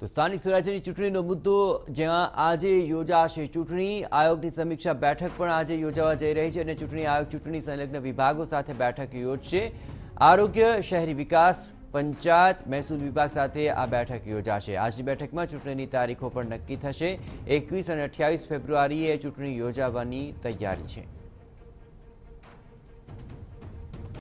તો સ્થાનિક સ્વરાજ્યની ચૂંટણીનો મુદ્દો જ્યાં આજે યોજાશે ચૂંટણી આયોગની સમીક્ષા બેઠક પણ આજે યોજાવા જઈ રહી છે અને ચૂંટણી આયોગ ચૂંટણી સંલગ્ન વિભાગો સાથે બેઠક યોજશે આરોગ્ય શહેરી વિકાસ પંચાયત મહેસૂલ વિભાગ સાથે આ બેઠક યોજાશે આજની બેઠકમાં ચૂંટણીની તારીખો પણ નક્કી થશે એકવીસ અને અઠ્યાવીસ ફેબ્રુઆરીએ ચૂંટણી યોજાવાની તૈયારી છે